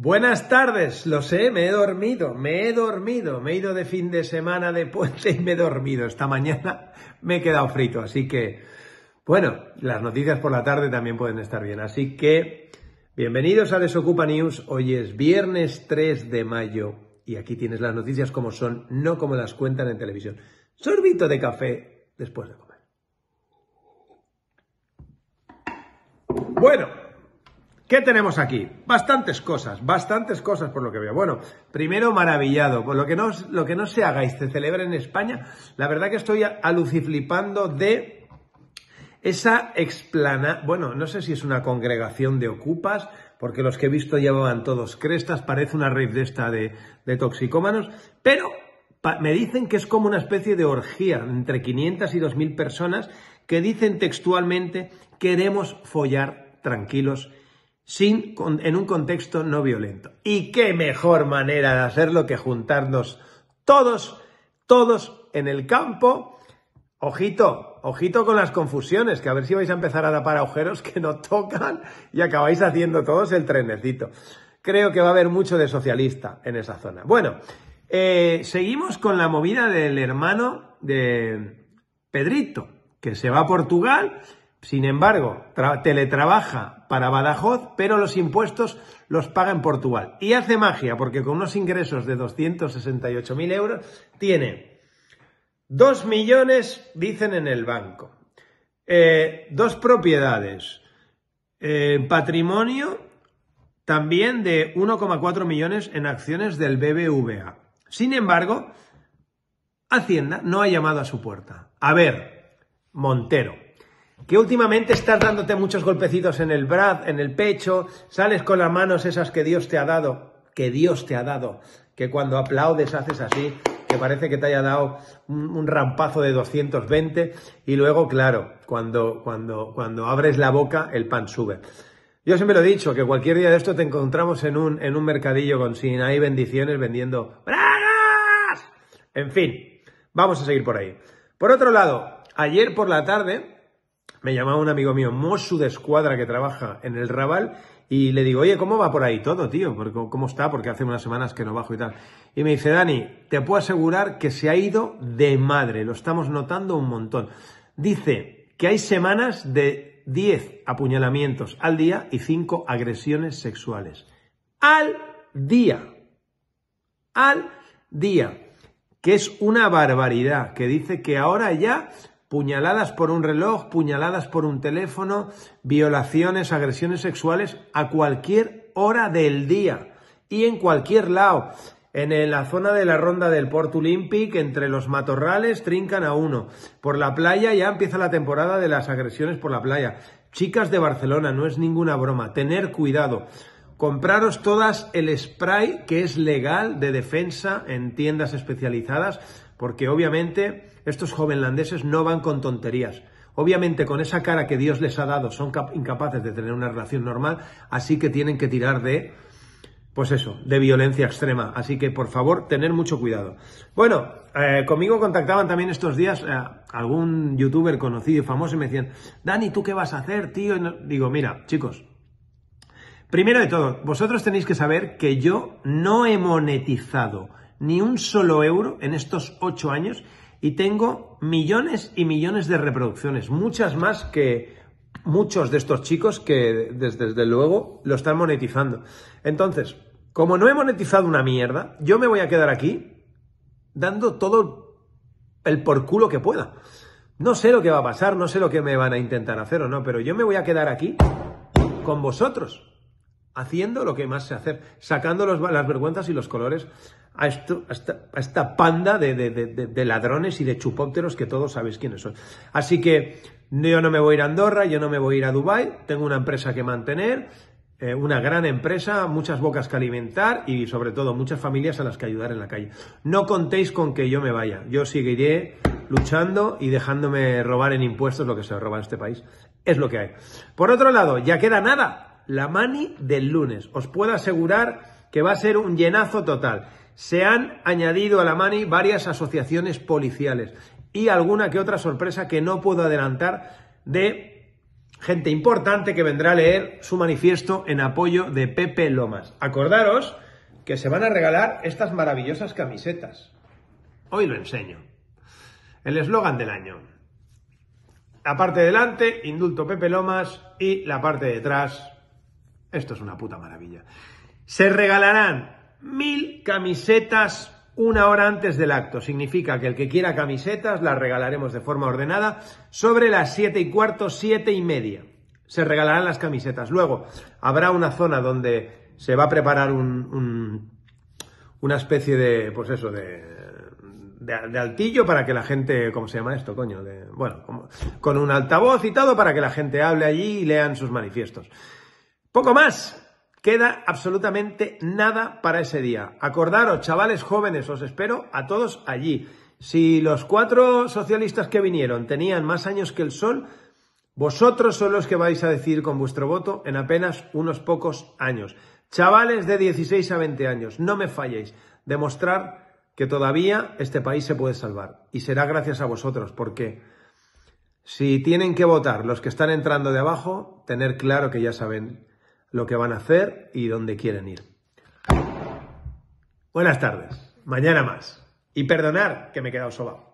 Buenas tardes, lo sé, me he dormido, me he dormido, me he ido de fin de semana de puente y me he dormido. Esta mañana me he quedado frito, así que, bueno, las noticias por la tarde también pueden estar bien. Así que, bienvenidos a Desocupa News, hoy es viernes 3 de mayo y aquí tienes las noticias como son, no como las cuentan en televisión. Sorbito de café después de comer. Bueno, ¿Qué tenemos aquí? Bastantes cosas, bastantes cosas por lo que veo. Bueno, primero maravillado, por lo que no, se haga y se celebra en España, la verdad que estoy aluciflipando de esa explana, bueno, no sé si es una congregación de ocupas, porque los que he visto llevaban todos crestas, parece una rave de esta de, de toxicómanos, pero me dicen que es como una especie de orgía entre 500 y 2.000 personas que dicen textualmente queremos follar tranquilos en un contexto no violento. Y qué mejor manera de hacerlo que juntarnos todos, todos en el campo. Ojito, ojito con las confusiones, que a ver si vais a empezar a tapar agujeros que no tocan y acabáis haciendo todos el trenecito. Creo que va a haber mucho de socialista en esa zona. Bueno, eh, seguimos con la movida del hermano de Pedrito, que se va a Portugal sin embargo, teletrabaja para Badajoz, pero los impuestos los paga en Portugal. Y hace magia, porque con unos ingresos de 268.000 euros tiene 2 millones, dicen en el banco, eh, dos propiedades, eh, patrimonio también de 1,4 millones en acciones del BBVA. Sin embargo, Hacienda no ha llamado a su puerta. A ver, Montero que últimamente estás dándote muchos golpecitos en el brazo, en el pecho, sales con las manos esas que Dios te ha dado, que Dios te ha dado, que cuando aplaudes haces así, que parece que te haya dado un, rampazo de 220 y luego, claro, cuando, cuando, cuando abres la boca el pan sube. Yo siempre lo he dicho, que cualquier día de esto te encontramos en un, en un mercadillo con sin hay bendiciones vendiendo bragas. En fin, vamos a seguir por ahí. Por otro lado, ayer por la tarde me llamaba un amigo mío, Mosu de Escuadra, que trabaja en el Raval, y le digo, oye, ¿cómo va por ahí todo, tío? ¿Cómo está? Porque hace unas semanas que no bajo y tal. Y me dice, Dani, te puedo asegurar que se ha ido de madre, lo estamos notando un montón. Dice que hay semanas de 10 apuñalamientos al día y 5 agresiones sexuales. Al día. Al día. Que es una barbaridad. Que dice que ahora ya puñaladas por un reloj, puñaladas por un teléfono, violaciones, agresiones sexuales a cualquier hora del día y en cualquier lado. En la zona de la ronda del Port Olympic, entre los matorrales, trincan a uno. Por la playa ya empieza la temporada de las agresiones por la playa. Chicas de Barcelona, no es ninguna broma, tener cuidado. Compraros todas el spray que es legal de defensa en tiendas especializadas, porque obviamente estos jovenlandeses no van con tonterías. Obviamente con esa cara que Dios les ha dado son incapaces de tener una relación normal, así que tienen que tirar de, pues eso, de violencia extrema. Así que por favor, tener mucho cuidado. Bueno, eh, conmigo contactaban también estos días eh, algún youtuber conocido y famoso y me decían, Dani, ¿tú qué vas a hacer, tío? Digo, mira, chicos, Primero de todo, vosotros tenéis que saber que yo no he monetizado ni un solo euro en estos ocho años y tengo millones y millones de reproducciones, muchas más que muchos de estos chicos que desde, luego lo están monetizando. Entonces, como no he monetizado una mierda, yo me voy a quedar aquí dando todo el por culo que pueda. No sé lo que va a pasar, no sé lo que me van a intentar hacer o no, pero yo me voy a quedar aquí con vosotros haciendo lo que más se hace, sacando las vergüenzas y los colores a, esta, panda de, ladrones y de chupópteros que todos sabéis quiénes son. Así que yo no me voy a ir a Andorra, yo no me voy a ir a Dubái, tengo una empresa que mantener, eh, una gran empresa, muchas bocas que alimentar y sobre todo muchas familias a las que ayudar en la calle. No contéis con que yo me vaya, yo seguiré luchando y dejándome robar en impuestos lo que se roba en este país. Es lo que hay. Por otro lado, ya queda nada la mani del lunes. Os puedo asegurar que va a ser un llenazo total. Se han añadido a la mani varias asociaciones policiales y alguna que otra sorpresa que no puedo adelantar de gente importante que vendrá a leer su manifiesto en apoyo de Pepe Lomas. Acordaros que se van a regalar estas maravillosas camisetas. Hoy lo enseño. El eslogan del año. La parte delante, indulto Pepe Lomas y la parte de atrás, esto es una puta maravilla. Se regalarán mil camisetas una hora antes del acto. Significa que el que quiera camisetas las regalaremos de forma ordenada sobre las siete y cuarto, siete y media. Se regalarán las camisetas. Luego habrá una zona donde se va a preparar una especie de, pues eso, de, altillo para que la gente, ¿cómo se llama esto, coño? bueno, con un altavoz y todo para que la gente hable allí y lean sus manifiestos. Poco más. Queda absolutamente nada para ese día. Acordaros, chavales jóvenes, os espero a todos allí. Si los cuatro socialistas que vinieron tenían más años que el sol, vosotros son los que vais a decir con vuestro voto en apenas unos pocos años. Chavales de 16 a 20 años, no me falléis. Demostrar que todavía este país se puede salvar. Y será gracias a vosotros, porque si tienen que votar los que están entrando de abajo, tener claro que ya saben lo que van a hacer y dónde quieren ir. Buenas tardes, mañana más. Y perdonar que me he quedado sobado.